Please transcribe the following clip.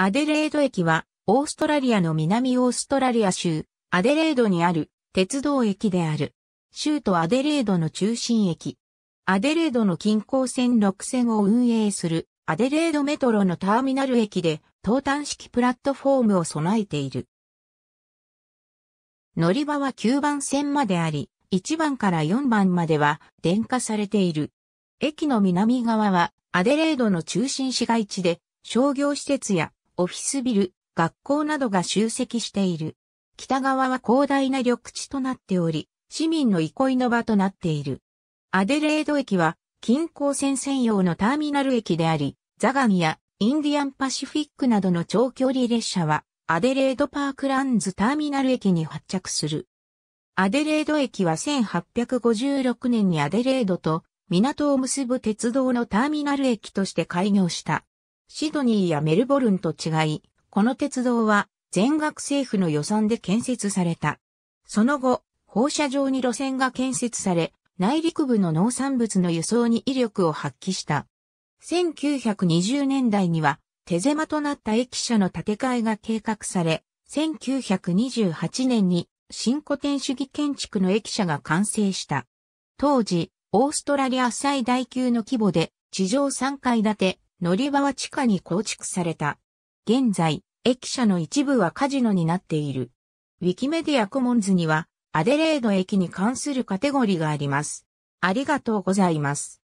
アデレード駅は、オーストラリアの南オーストラリア州、アデレードにある鉄道駅である。州都アデレードの中心駅。アデレードの近郊線6線を運営するアデレードメトロのターミナル駅で、東端式プラットフォームを備えている。乗り場は9番線まであり、1番から4番までは電化されている。駅の南側はアデレードの中心市街地で商業施設やオフィスビル、学校などが集積している。北側は広大な緑地となっており、市民の憩いの場となっている。アデレード駅は、近郊線専用のターミナル駅であり、ザガミやインディアンパシフィックなどの長距離列車は、アデレードパークランズターミナル駅に発着する。アデレード駅は1856年にアデレードと港を結ぶ鉄道のターミナル駅として開業した。シドニーやメルボルンと違い、この鉄道は全額政府の予算で建設された。その後、放射状に路線が建設され、内陸部の農産物の輸送に威力を発揮した。1920年代には手狭となった駅舎の建て替えが計画され、1928年に新古典主義建築の駅舎が完成した。当時、オーストラリア最大級の規模で地上3階建て、乗り場は地下に構築された。現在、駅舎の一部はカジノになっている。ウィキメディアコモンズには、アデレード駅に関するカテゴリーがあります。ありがとうございます。